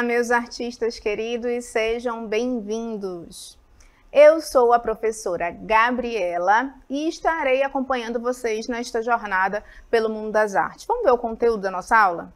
Olá, meus artistas queridos, sejam bem-vindos. Eu sou a professora Gabriela e estarei acompanhando vocês nesta jornada pelo mundo das artes. Vamos ver o conteúdo da nossa aula?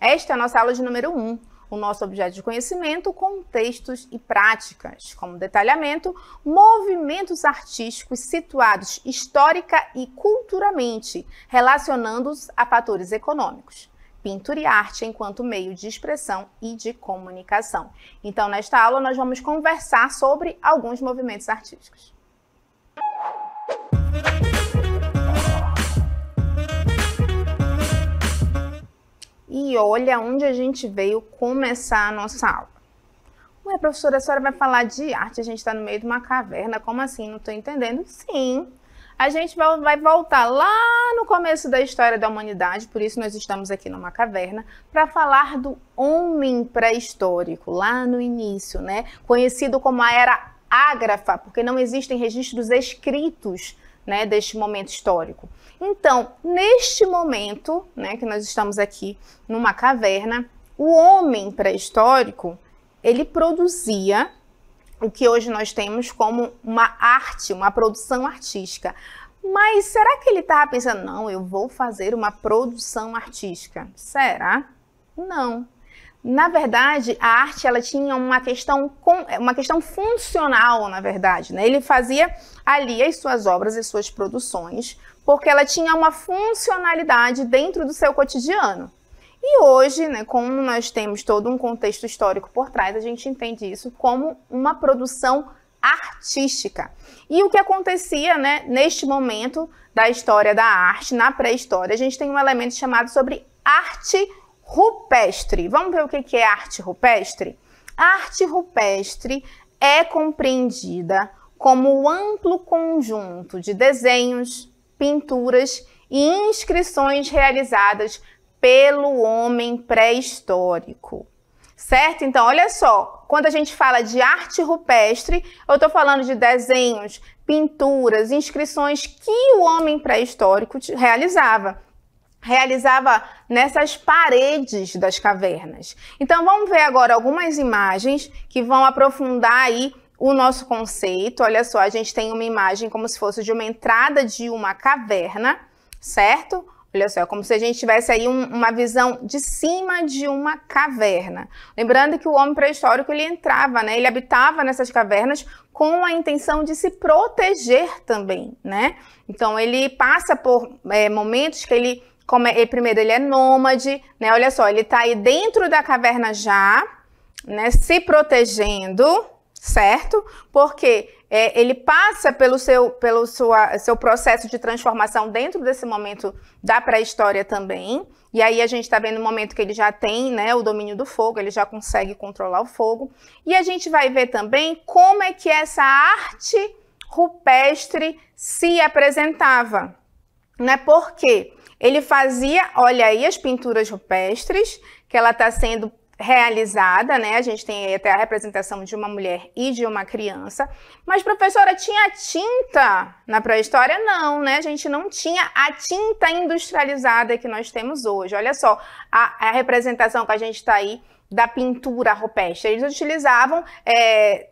Esta é a nossa aula de número 1, um, o nosso objeto de conhecimento, contextos e práticas, como detalhamento, movimentos artísticos situados histórica e culturalmente, relacionando-os a fatores econômicos pintura e arte enquanto meio de expressão e de comunicação. Então, nesta aula, nós vamos conversar sobre alguns movimentos artísticos. E olha onde a gente veio começar a nossa aula. Ué, professora, a senhora vai falar de arte, a gente está no meio de uma caverna, como assim? Não estou entendendo. Sim, a gente vai voltar lá no começo da história da humanidade, por isso nós estamos aqui numa caverna, para falar do homem pré-histórico, lá no início, né? Conhecido como a era ágrafa, porque não existem registros escritos né, deste momento histórico. Então, neste momento, né, que nós estamos aqui numa caverna, o homem pré-histórico, ele produzia o que hoje nós temos como uma arte, uma produção artística. Mas será que ele estava tá pensando, não, eu vou fazer uma produção artística? Será? Não. Na verdade, a arte ela tinha uma questão, uma questão funcional, na verdade. Né? Ele fazia ali as suas obras e suas produções, porque ela tinha uma funcionalidade dentro do seu cotidiano. E hoje, né, como nós temos todo um contexto histórico por trás, a gente entende isso como uma produção artística. E o que acontecia né, neste momento da história da arte, na pré-história, a gente tem um elemento chamado sobre arte rupestre. Vamos ver o que é arte rupestre? A arte rupestre é compreendida como o amplo conjunto de desenhos, pinturas e inscrições realizadas pelo homem pré-histórico. Certo? Então, olha só, quando a gente fala de arte rupestre, eu estou falando de desenhos, pinturas, inscrições que o homem pré-histórico realizava realizava nessas paredes das cavernas. Então vamos ver agora algumas imagens que vão aprofundar aí o nosso conceito. Olha só, a gente tem uma imagem como se fosse de uma entrada de uma caverna, certo? Olha só, é como se a gente tivesse aí um, uma visão de cima de uma caverna. Lembrando que o homem pré-histórico ele entrava, né? Ele habitava nessas cavernas com a intenção de se proteger também, né? Então ele passa por é, momentos que ele, como é, ele, primeiro ele é nômade, né? Olha só, ele está aí dentro da caverna já, né? Se protegendo, certo? Porque é, ele passa pelo, seu, pelo sua, seu processo de transformação dentro desse momento da pré-história também. E aí a gente está vendo o um momento que ele já tem né, o domínio do fogo, ele já consegue controlar o fogo. E a gente vai ver também como é que essa arte rupestre se apresentava. Né? Por quê? Ele fazia, olha aí as pinturas rupestres, que ela está sendo realizada, né? A gente tem até a representação de uma mulher e de uma criança. Mas, professora, tinha tinta na pré-história? Não, né? A gente não tinha a tinta industrializada que nós temos hoje. Olha só a, a representação que a gente está aí da pintura rupestre. Eles utilizavam é,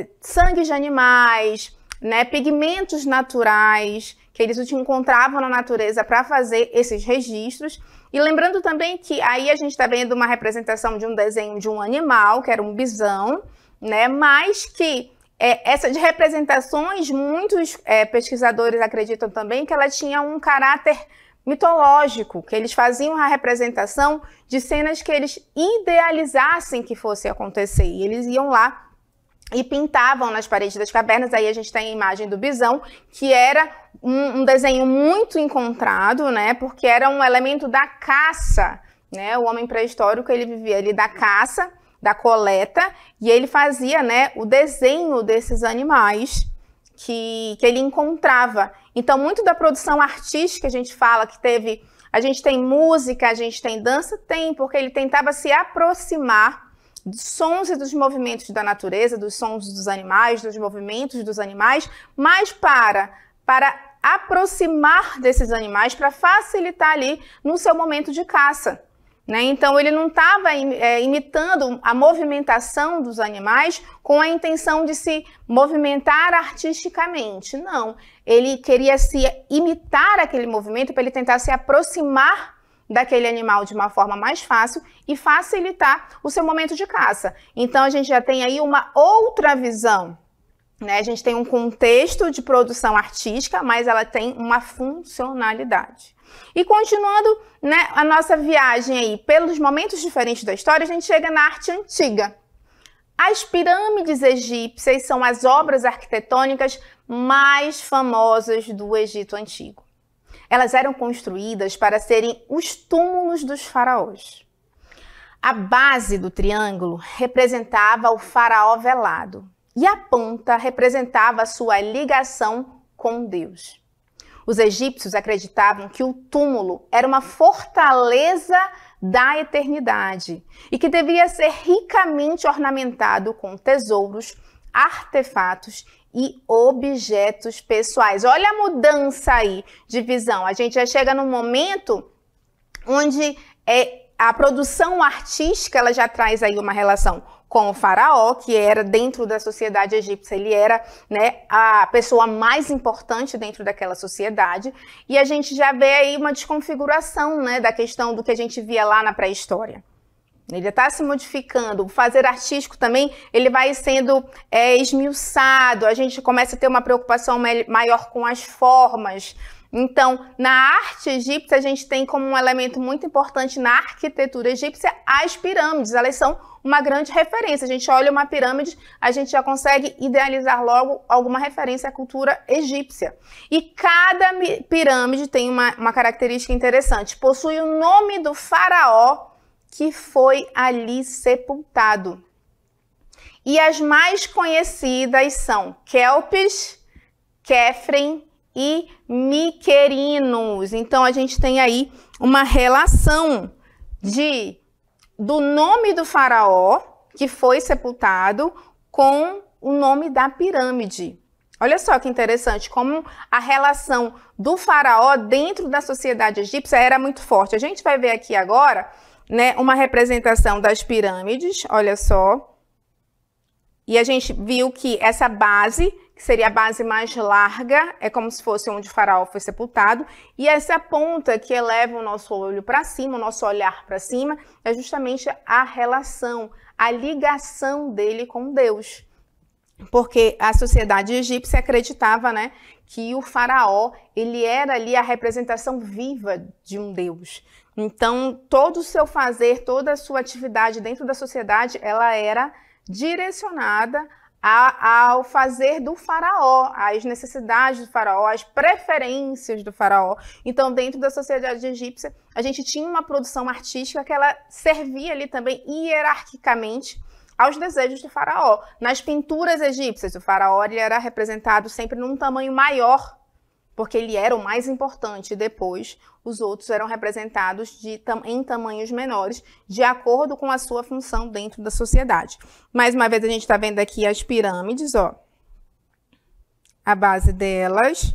é, sangue de animais, né? Pigmentos naturais que eles encontravam na natureza para fazer esses registros. E lembrando também que aí a gente está vendo uma representação de um desenho de um animal, que era um bisão, né? Mas que é, essas representações, muitos é, pesquisadores acreditam também que ela tinha um caráter mitológico, que eles faziam a representação de cenas que eles idealizassem que fosse acontecer. E eles iam lá e pintavam nas paredes das cavernas. Aí a gente tem a imagem do bisão, que era um, um desenho muito encontrado, né? Porque era um elemento da caça, né? O homem pré-histórico ele vivia ali da caça, da coleta, e ele fazia, né, o desenho desses animais que, que ele encontrava. Então, muito da produção artística a gente fala que teve, a gente tem música, a gente tem dança, tem, porque ele tentava se aproximar dos sons e dos movimentos da natureza, dos sons dos animais, dos movimentos dos animais, mas para para aproximar desses animais para facilitar ali no seu momento de caça. Né? Então, ele não estava é, imitando a movimentação dos animais com a intenção de se movimentar artisticamente. Não. Ele queria se imitar aquele movimento para ele tentar se aproximar daquele animal de uma forma mais fácil e facilitar o seu momento de caça. Então a gente já tem aí uma outra visão. Né? A gente tem um contexto de produção artística, mas ela tem uma funcionalidade. E continuando né, a nossa viagem aí pelos momentos diferentes da história, a gente chega na arte antiga. As pirâmides egípcias são as obras arquitetônicas mais famosas do Egito Antigo elas eram construídas para serem os túmulos dos faraós. A base do triângulo representava o faraó velado e a ponta representava a sua ligação com Deus. Os egípcios acreditavam que o túmulo era uma fortaleza da eternidade e que devia ser ricamente ornamentado com tesouros, artefatos e objetos pessoais. Olha a mudança aí de visão. A gente já chega num momento onde é, a produção artística ela já traz aí uma relação com o faraó, que era dentro da sociedade egípcia, ele era né, a pessoa mais importante dentro daquela sociedade, e a gente já vê aí uma desconfiguração né, da questão do que a gente via lá na pré-história. Ele está se modificando. O fazer artístico também ele vai sendo é, esmiuçado. A gente começa a ter uma preocupação maior com as formas. Então, na arte egípcia, a gente tem como um elemento muito importante na arquitetura egípcia as pirâmides. Elas são uma grande referência. A gente olha uma pirâmide, a gente já consegue idealizar logo alguma referência à cultura egípcia. E cada pirâmide tem uma, uma característica interessante: possui o nome do faraó que foi ali sepultado. E as mais conhecidas são Kelpis, Kefren e Miquerinos. Então a gente tem aí uma relação de do nome do faraó que foi sepultado com o nome da pirâmide. Olha só que interessante como a relação do faraó dentro da sociedade egípcia era muito forte. A gente vai ver aqui agora né, uma representação das pirâmides, olha só. E a gente viu que essa base, que seria a base mais larga, é como se fosse onde o faraó foi sepultado, e essa ponta que eleva o nosso olho para cima, o nosso olhar para cima, é justamente a relação, a ligação dele com Deus. Porque a sociedade egípcia acreditava, né, que o faraó, ele era ali a representação viva de um deus. Então, todo o seu fazer, toda a sua atividade dentro da sociedade, ela era direcionada a, ao fazer do faraó, às necessidades do faraó, às preferências do faraó. Então, dentro da sociedade egípcia, a gente tinha uma produção artística que ela servia ali também hierarquicamente aos desejos do faraó. Nas pinturas egípcias, o faraó ele era representado sempre num tamanho maior porque ele era o mais importante. Depois, os outros eram representados de, em tamanhos menores, de acordo com a sua função dentro da sociedade. Mais uma vez, a gente está vendo aqui as pirâmides, ó. A base delas,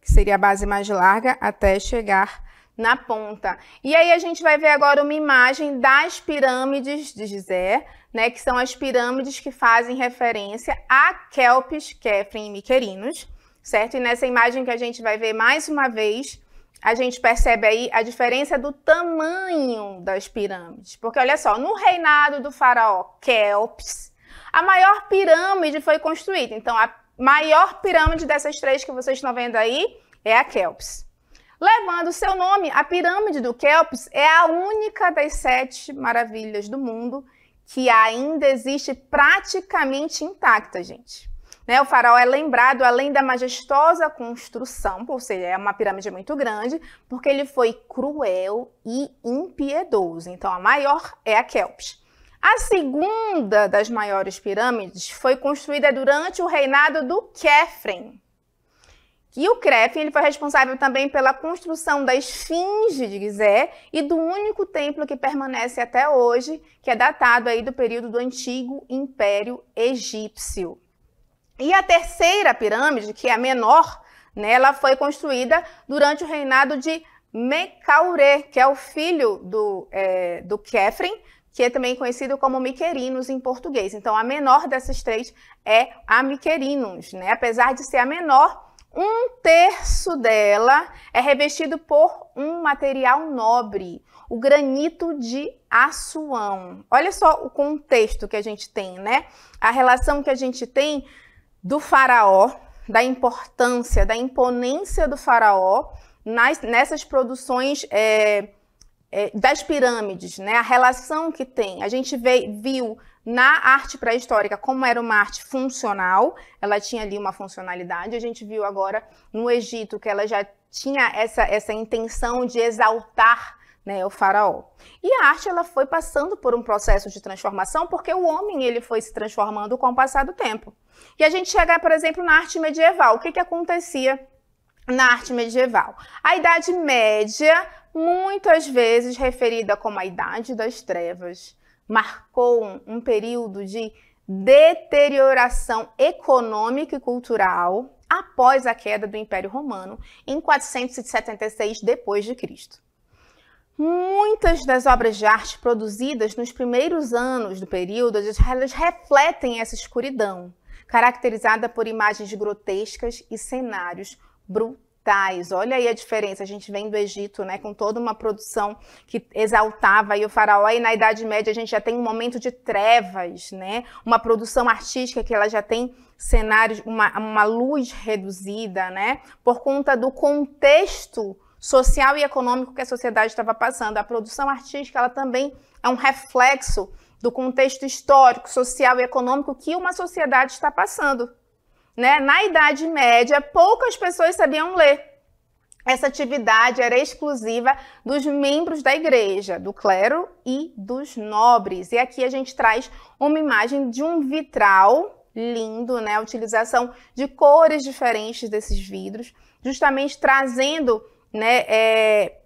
que seria a base mais larga, até chegar na ponta. E aí a gente vai ver agora uma imagem das pirâmides de Gizé, né, que são as pirâmides que fazem referência a Kelpis, Kefren e Miquerinos certo? E nessa imagem que a gente vai ver mais uma vez, a gente percebe aí a diferença do tamanho das pirâmides. Porque olha só, no reinado do faraó Kelps, a maior pirâmide foi construída. Então, a maior pirâmide dessas três que vocês estão vendo aí é a Kelps. Levando seu nome, a pirâmide do Kelps é a única das sete maravilhas do mundo que ainda existe praticamente intacta, gente. Né, o faraó é lembrado, além da majestosa construção, ou seja, é uma pirâmide muito grande, porque ele foi cruel e impiedoso. Então, a maior é a Kelps. A segunda das maiores pirâmides foi construída durante o reinado do Kefren. E o Kefren ele foi responsável também pela construção da Esfinge de Gizé e do único templo que permanece até hoje, que é datado aí do período do antigo Império Egípcio. E a terceira pirâmide, que é a menor, né, ela foi construída durante o reinado de Mecaure, que é o filho do, é, do Kefren, que é também conhecido como Miquerinos em português. Então, a menor dessas três é a Miquerinos, né? Apesar de ser a menor, um terço dela é revestido por um material nobre, o granito de Assuão. Olha só o contexto que a gente tem, né? A relação que a gente tem do faraó, da importância, da imponência do faraó nas, nessas produções é, é, das pirâmides, né? a relação que tem. A gente vê, viu na arte pré-histórica como era uma arte funcional, ela tinha ali uma funcionalidade, a gente viu agora no Egito que ela já tinha essa, essa intenção de exaltar né, o faraó. E a arte ela foi passando por um processo de transformação porque o homem ele foi se transformando com o passar do tempo. E a gente chega, por exemplo, na arte medieval. O que, que acontecia na arte medieval? A Idade Média, muitas vezes referida como a Idade das Trevas, marcou um, um período de deterioração econômica e cultural após a queda do Império Romano em 476 d.C. Muitas das obras de arte produzidas nos primeiros anos do período, elas refletem essa escuridão, caracterizada por imagens grotescas e cenários brutais. Olha aí a diferença, a gente vem do Egito, né, com toda uma produção que exaltava o faraó, e na Idade Média a gente já tem um momento de trevas, né, uma produção artística que ela já tem cenários, uma, uma luz reduzida, né, por conta do contexto social e econômico que a sociedade estava passando. A produção artística ela também é um reflexo do contexto histórico, social e econômico que uma sociedade está passando. Né? Na Idade Média, poucas pessoas sabiam ler. Essa atividade era exclusiva dos membros da igreja, do clero e dos nobres. E aqui a gente traz uma imagem de um vitral lindo, né? A utilização de cores diferentes desses vidros, justamente trazendo né, é,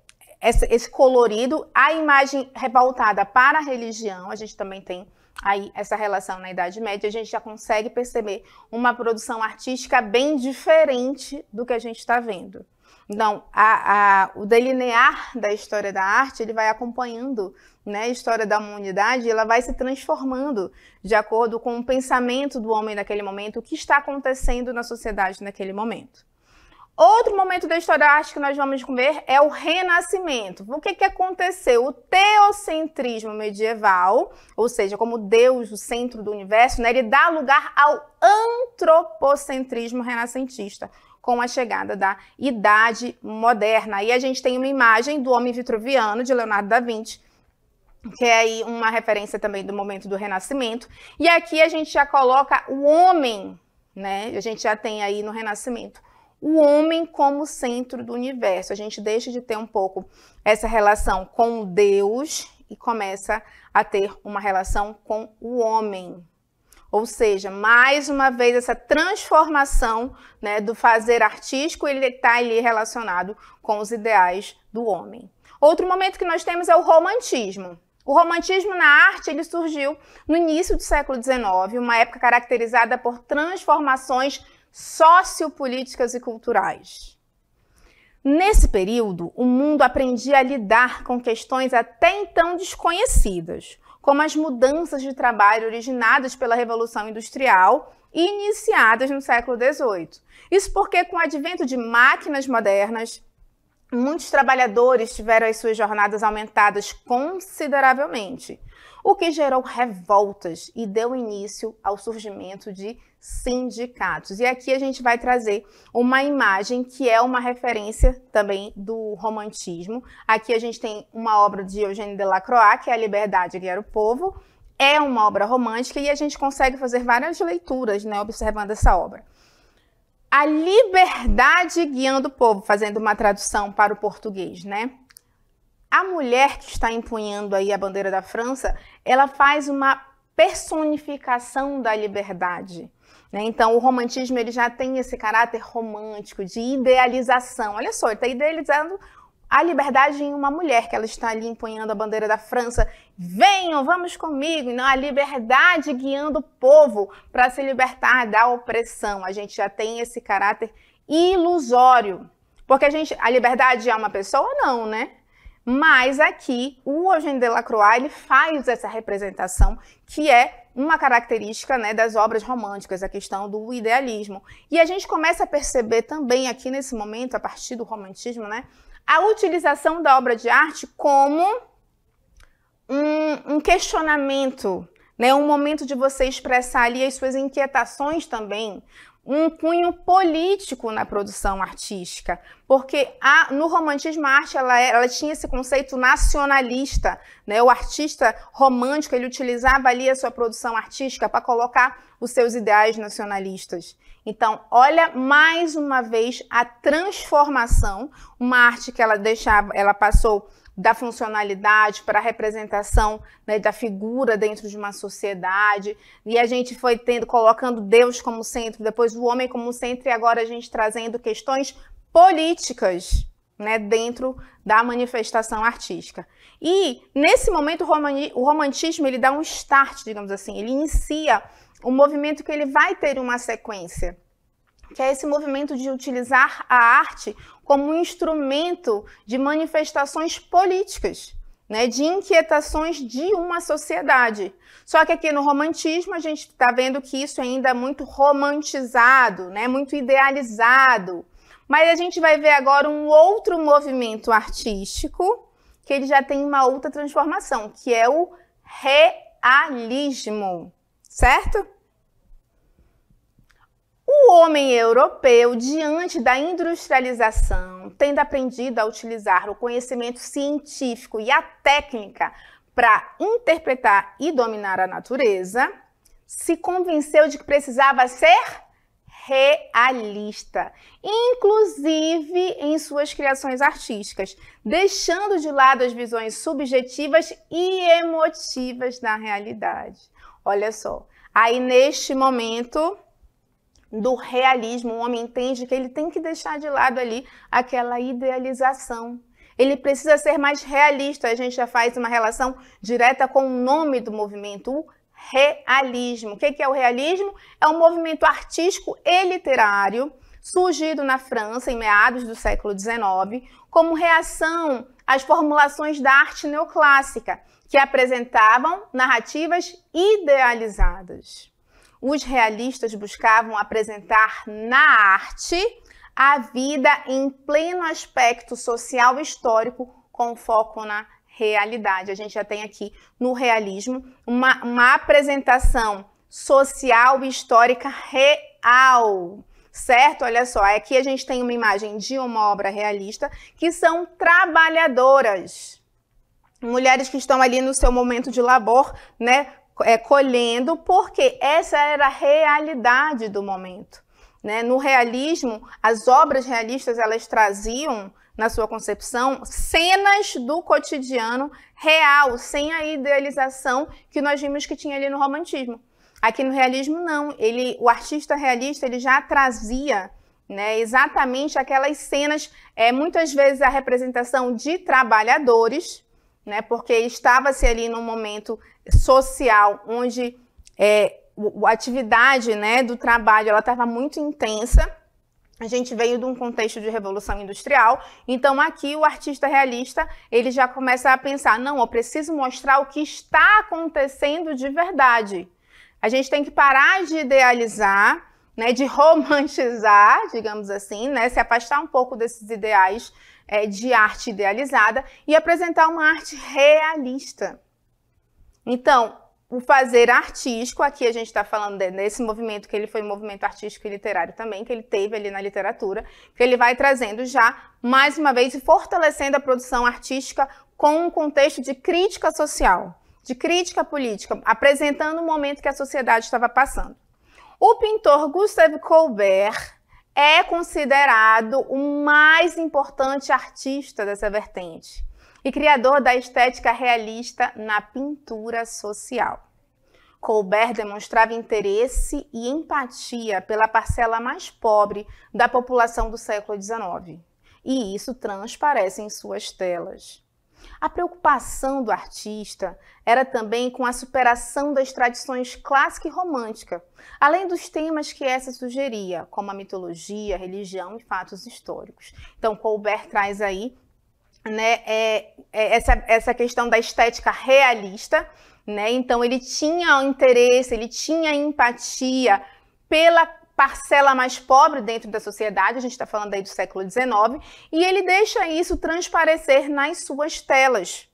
esse, esse colorido, a imagem revoltada para a religião, a gente também tem aí essa relação na Idade Média, a gente já consegue perceber uma produção artística bem diferente do que a gente está vendo. Então, a, a, o delinear da história da arte, ele vai acompanhando né, a história da humanidade, ela vai se transformando de acordo com o pensamento do homem naquele momento, o que está acontecendo na sociedade naquele momento. Outro momento da história acho que nós vamos ver é o Renascimento. O que, que aconteceu? O teocentrismo medieval, ou seja, como Deus, o centro do universo, né, ele dá lugar ao antropocentrismo renascentista, com a chegada da Idade Moderna. E a gente tem uma imagem do homem vitruviano, de Leonardo da Vinci, que é aí uma referência também do momento do Renascimento. E aqui a gente já coloca o homem, né? A gente já tem aí no Renascimento o homem como centro do universo. A gente deixa de ter um pouco essa relação com Deus e começa a ter uma relação com o homem. Ou seja, mais uma vez essa transformação né, do fazer artístico ele está ali relacionado com os ideais do homem. Outro momento que nós temos é o romantismo. O romantismo na arte ele surgiu no início do século XIX, uma época caracterizada por transformações sociopolíticas e culturais. Nesse período, o mundo aprendia a lidar com questões até então desconhecidas, como as mudanças de trabalho originadas pela Revolução Industrial e iniciadas no século XVIII. Isso porque, com o advento de máquinas modernas, muitos trabalhadores tiveram as suas jornadas aumentadas consideravelmente, o que gerou revoltas e deu início ao surgimento de sindicatos. E aqui a gente vai trazer uma imagem que é uma referência também do romantismo. Aqui a gente tem uma obra de Eugênio Delacroix, que é A Liberdade Guiar o Povo. É uma obra romântica e a gente consegue fazer várias leituras, né, observando essa obra. A liberdade guiando o povo, fazendo uma tradução para o português, né? A mulher que está empunhando aí a bandeira da França, ela faz uma personificação da liberdade né? Então, o romantismo ele já tem esse caráter romântico, de idealização. Olha só, ele está idealizando a liberdade em uma mulher, que ela está ali empunhando a bandeira da França. Venham, vamos comigo. Não, a liberdade guiando o povo para se libertar da opressão. A gente já tem esse caráter ilusório. Porque a gente, a liberdade é uma pessoa? Não, né? Mas aqui, é o Eugène Delacroix, ele faz essa representação que é uma característica né, das obras românticas, a questão do idealismo. E a gente começa a perceber também aqui nesse momento, a partir do romantismo, né, a utilização da obra de arte como um, um questionamento, né, um momento de você expressar ali as suas inquietações também, um cunho político na produção artística, porque a, no romantismo a arte ela, é, ela, tinha esse conceito nacionalista, né? O artista romântico ele utilizava ali a sua produção artística para colocar os seus ideais nacionalistas. Então, olha mais uma vez a transformação, uma arte que ela deixava, ela passou da funcionalidade para a representação né, da figura dentro de uma sociedade. E a gente foi tendo, colocando Deus como centro, depois o homem como centro, e agora a gente trazendo questões políticas né, dentro da manifestação artística. E nesse momento o romantismo ele dá um start, digamos assim, ele inicia um movimento que ele vai ter uma sequência, que é esse movimento de utilizar a arte como um instrumento de manifestações políticas, né, de inquietações de uma sociedade. Só que aqui no romantismo a gente está vendo que isso ainda é muito romantizado, né, muito idealizado. Mas a gente vai ver agora um outro movimento artístico que ele já tem uma outra transformação, que é o realismo, certo? homem europeu, diante da industrialização, tendo aprendido a utilizar o conhecimento científico e a técnica para interpretar e dominar a natureza, se convenceu de que precisava ser realista, inclusive em suas criações artísticas, deixando de lado as visões subjetivas e emotivas da realidade. Olha só, aí neste momento do realismo. O homem entende que ele tem que deixar de lado ali aquela idealização. Ele precisa ser mais realista. A gente já faz uma relação direta com o nome do movimento, o realismo. O que é o realismo? É um movimento artístico e literário surgido na França em meados do século XIX como reação às formulações da arte neoclássica, que apresentavam narrativas idealizadas os realistas buscavam apresentar na arte a vida em pleno aspecto social e histórico com foco na realidade. A gente já tem aqui no realismo uma, uma apresentação social e histórica real, certo? Olha só, aqui a gente tem uma imagem de uma obra realista que são trabalhadoras. Mulheres que estão ali no seu momento de labor, né, é, colhendo, porque essa era a realidade do momento. Né? No realismo, as obras realistas elas traziam na sua concepção, cenas do cotidiano real, sem a idealização que nós vimos que tinha ali no romantismo. Aqui no realismo não, ele, o artista realista ele já trazia né, exatamente aquelas cenas, é, muitas vezes a representação de trabalhadores, né? Porque estava-se ali num momento social onde é, a atividade né, do trabalho ela estava muito intensa. A gente veio de um contexto de revolução industrial, então aqui o artista realista ele já começa a pensar: não, eu preciso mostrar o que está acontecendo de verdade. A gente tem que parar de idealizar, né, de romantizar, digamos assim, né, se afastar um pouco desses ideais é, de arte idealizada e apresentar uma arte realista. Então, o fazer artístico, aqui a gente está falando desse movimento, que ele foi um movimento artístico e literário também, que ele teve ali na literatura, que ele vai trazendo já, mais uma vez, fortalecendo a produção artística com um contexto de crítica social, de crítica política, apresentando o momento que a sociedade estava passando. O pintor Gustave Colbert, é considerado o mais importante artista dessa vertente e criador da estética realista na pintura social. Colbert demonstrava interesse e empatia pela parcela mais pobre da população do século XIX, e isso transparece em suas telas. A preocupação do artista era também com a superação das tradições clássica e romântica, além dos temas que essa sugeria, como a mitologia, a religião e fatos históricos. Então, Colbert traz aí né, é, é essa, essa questão da estética realista. Né? Então, ele tinha interesse, ele tinha empatia pela parcela mais pobre dentro da sociedade, a gente está falando aí do século XIX, e ele deixa isso transparecer nas suas telas.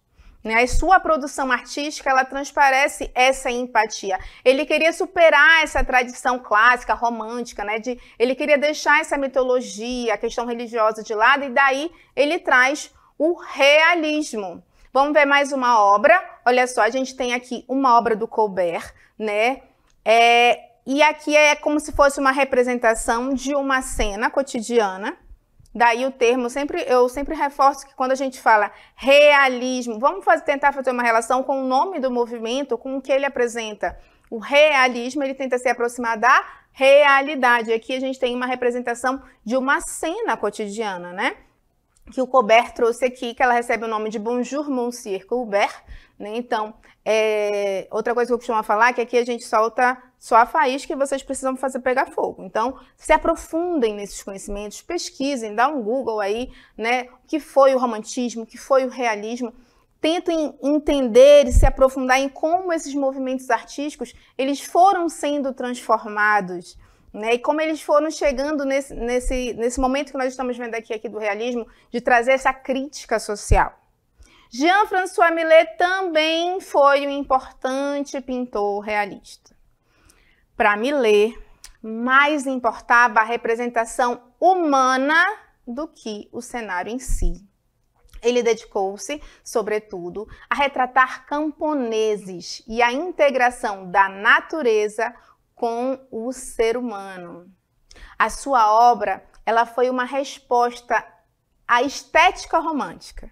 Né? A sua produção artística, ela transparece essa empatia. Ele queria superar essa tradição clássica, romântica, né? De, ele queria deixar essa mitologia, a questão religiosa de lado, e daí ele traz o realismo. Vamos ver mais uma obra. Olha só, a gente tem aqui uma obra do Colbert, né? É, e aqui é como se fosse uma representação de uma cena cotidiana. Daí o termo, sempre, eu sempre reforço que quando a gente fala realismo, vamos fazer, tentar fazer uma relação com o nome do movimento, com o que ele apresenta. O realismo, ele tenta se aproximar da realidade. Aqui a gente tem uma representação de uma cena cotidiana, né? que o Colbert trouxe aqui, que ela recebe o nome de Bonjour Monsieur Colbert, né? Então, é, outra coisa que eu costumo falar é que aqui a gente solta só a faísca e vocês precisam fazer pegar fogo. Então, se aprofundem nesses conhecimentos, pesquisem, dá um Google aí, né? O que foi o romantismo, o que foi o realismo. Tentem entender e se aprofundar em como esses movimentos artísticos eles foram sendo transformados né? E como eles foram chegando nesse, nesse, nesse momento que nós estamos vendo aqui, aqui do realismo, de trazer essa crítica social. Jean-François Millet também foi um importante pintor realista. Para Millet, mais importava a representação humana do que o cenário em si. Ele dedicou-se, sobretudo, a retratar camponeses e a integração da natureza com o ser humano. A sua obra, ela foi uma resposta à estética romântica,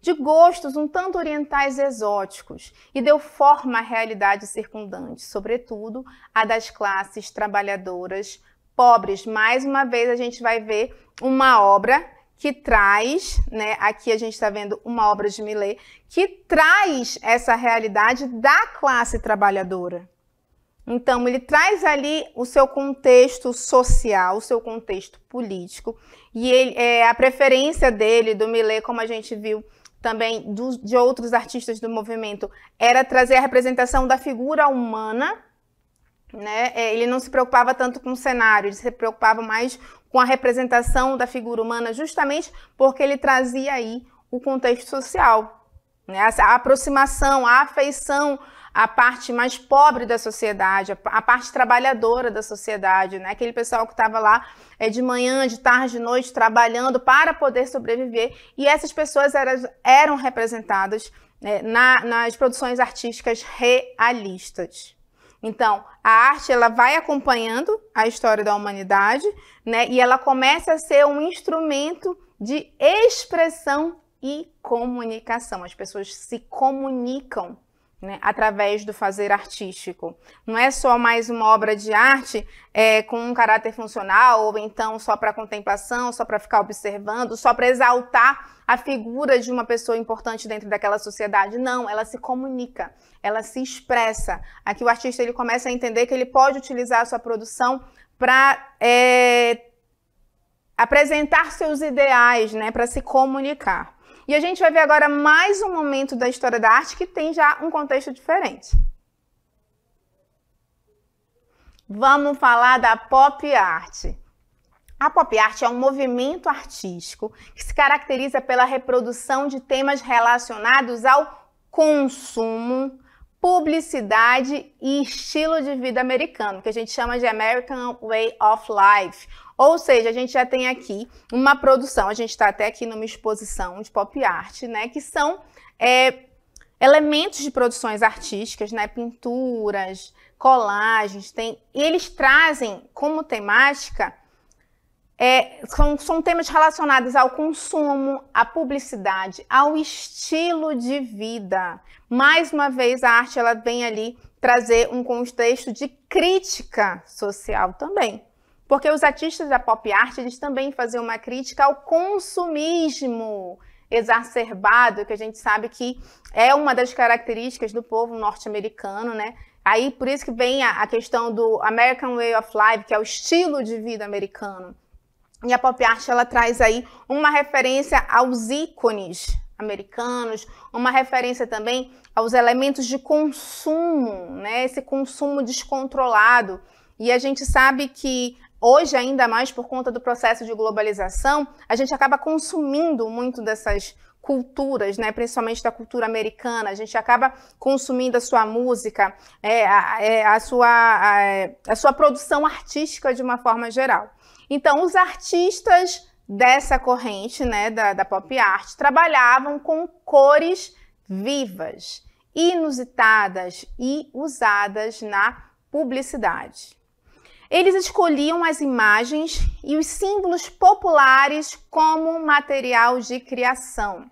de gostos um tanto orientais e exóticos, e deu forma à realidade circundante, sobretudo a das classes trabalhadoras pobres. Mais uma vez a gente vai ver uma obra que traz, né, aqui a gente está vendo uma obra de Millet, que traz essa realidade da classe trabalhadora. Então, ele traz ali o seu contexto social, o seu contexto político, e ele, é, a preferência dele, do Millet, como a gente viu também do, de outros artistas do movimento, era trazer a representação da figura humana. Né? É, ele não se preocupava tanto com o cenário, ele se preocupava mais com a representação da figura humana, justamente porque ele trazia aí o contexto social, né? a aproximação, a afeição a parte mais pobre da sociedade, a parte trabalhadora da sociedade, né? Aquele pessoal que estava lá é, de manhã, de tarde, de noite, trabalhando para poder sobreviver. E essas pessoas eram, eram representadas né, na, nas produções artísticas realistas. Então, a arte ela vai acompanhando a história da humanidade, né? E ela começa a ser um instrumento de expressão e comunicação. As pessoas se comunicam né, através do fazer artístico. Não é só mais uma obra de arte é, com um caráter funcional, ou então só para contemplação, só para ficar observando, só para exaltar a figura de uma pessoa importante dentro daquela sociedade. Não, ela se comunica, ela se expressa. Aqui o artista ele começa a entender que ele pode utilizar a sua produção para é, apresentar seus ideais, né, para se comunicar. E a gente vai ver agora mais um momento da história da arte que tem já um contexto diferente. Vamos falar da pop art. A pop art é um movimento artístico que se caracteriza pela reprodução de temas relacionados ao consumo, publicidade e estilo de vida americano, que a gente chama de American Way of Life, ou seja, a gente já tem aqui uma produção, a gente está até aqui numa exposição de pop art, né? Que são é, elementos de produções artísticas, né? Pinturas, colagens, tem, e eles trazem como temática é, são, são, temas relacionados ao consumo, à publicidade, ao estilo de vida. Mais uma vez, a arte ela vem ali trazer um contexto de crítica social também. Porque os artistas da pop art eles também faziam uma crítica ao consumismo exacerbado, que a gente sabe que é uma das características do povo norte-americano, né? Aí por isso que vem a, a questão do American Way of Life, que é o estilo de vida americano. E a pop art ela traz aí uma referência aos ícones americanos, uma referência também aos elementos de consumo, né? Esse consumo descontrolado. E a gente sabe que Hoje, ainda mais por conta do processo de globalização, a gente acaba consumindo muito dessas culturas, né? principalmente da cultura americana. A gente acaba consumindo a sua música, é, a, é, a, sua, a, é, a sua produção artística de uma forma geral. Então, os artistas dessa corrente né, da, da pop art trabalhavam com cores vivas, inusitadas e usadas na publicidade. Eles escolhiam as imagens e os símbolos populares como material de criação.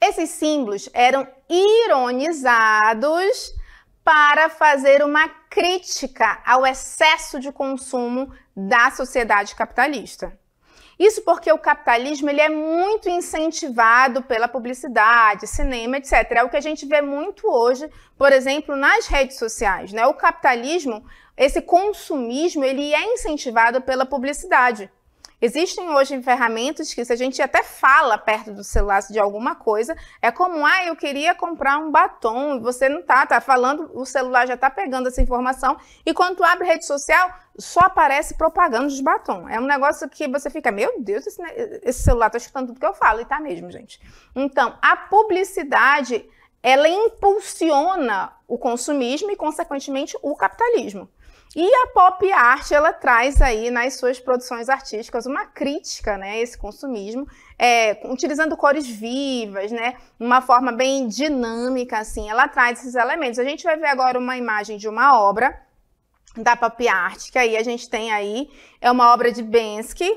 Esses símbolos eram ironizados para fazer uma crítica ao excesso de consumo da sociedade capitalista. Isso porque o capitalismo ele é muito incentivado pela publicidade, cinema, etc. É o que a gente vê muito hoje, por exemplo, nas redes sociais. Né? O capitalismo esse consumismo ele é incentivado pela publicidade. Existem hoje ferramentas que, se a gente até fala perto do celular de alguma coisa, é como ah, eu queria comprar um batom, e você não tá, tá falando, o celular já tá pegando essa informação, e quando tu abre rede social, só aparece propaganda de batom. É um negócio que você fica, meu Deus, esse, esse celular tá escutando tudo que eu falo, e tá mesmo, gente. Então, a publicidade, ela impulsiona o consumismo e, consequentemente, o capitalismo. E a pop art, ela traz aí nas suas produções artísticas uma crítica, né, esse consumismo, é, utilizando cores vivas, né, uma forma bem dinâmica, assim, ela traz esses elementos. A gente vai ver agora uma imagem de uma obra da pop art, que aí a gente tem aí, é uma obra de Bensky,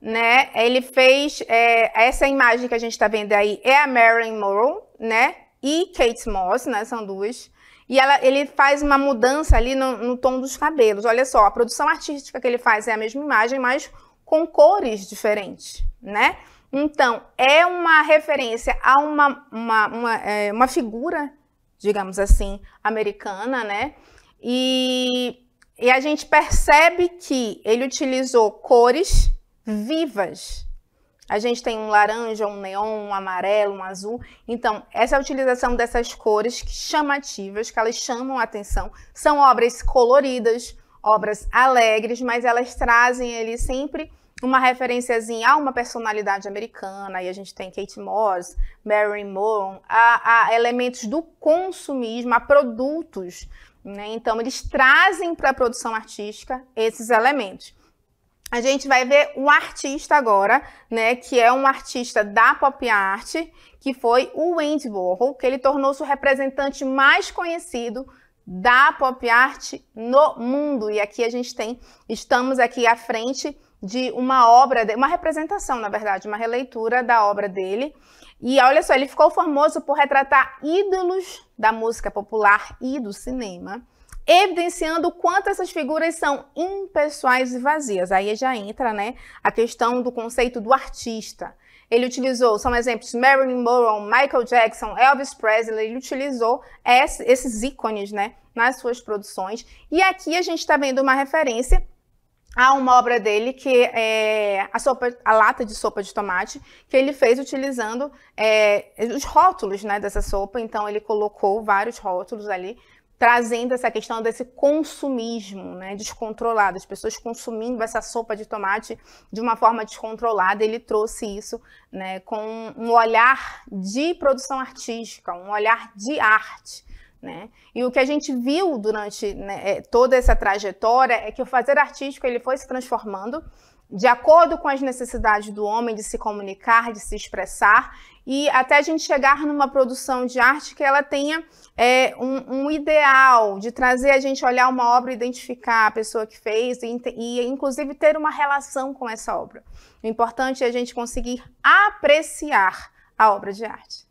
né, ele fez, é, essa imagem que a gente está vendo aí é a Marilyn Monroe, né, e Kate Moss, né, são duas e ela, ele faz uma mudança ali no, no, tom dos cabelos. Olha só, a produção artística que ele faz é a mesma imagem, mas com cores diferentes, né? Então, é uma referência a uma, uma, uma, é, uma figura, digamos assim, americana, né? E, e a gente percebe que ele utilizou cores vivas, a gente tem um laranja, um neon, um amarelo, um azul. Então, essa é utilização dessas cores chamativas, que elas chamam a atenção, são obras coloridas, obras alegres, mas elas trazem ali sempre uma referenciazinha a uma personalidade americana, e a gente tem Kate Moss, Mary Moore, a, a elementos do consumismo, a produtos. Né? Então, eles trazem para a produção artística esses elementos a gente vai ver um artista agora, né, que é um artista da pop art, que foi o Andy Warhol, que ele tornou-se o representante mais conhecido da pop art no mundo. E aqui a gente tem, estamos aqui à frente de uma obra, uma representação, na verdade, uma releitura da obra dele. E olha só, ele ficou famoso por retratar ídolos da música popular e do cinema evidenciando o quanto essas figuras são impessoais e vazias. Aí já entra né, a questão do conceito do artista. Ele utilizou, são exemplos, Marilyn Monroe, Michael Jackson, Elvis Presley, ele utilizou esses ícones né, nas suas produções. E aqui a gente está vendo uma referência a uma obra dele que é a, sopa, a, lata de sopa de tomate, que ele fez utilizando é, os rótulos né, dessa sopa. Então, ele colocou vários rótulos ali trazendo essa questão desse consumismo né, descontrolado, as pessoas consumindo essa sopa de tomate de uma forma descontrolada. Ele trouxe isso né, com um olhar de produção artística, um olhar de arte. Né? E o que a gente viu durante né, é, toda essa trajetória é que o fazer artístico ele foi se transformando de acordo com as necessidades do homem de se comunicar, de se expressar e até a gente chegar numa produção de arte que ela tenha é, um, um, ideal de trazer a gente olhar uma obra, identificar a pessoa que fez e, e inclusive ter uma relação com essa obra. O importante é a gente conseguir apreciar a obra de arte.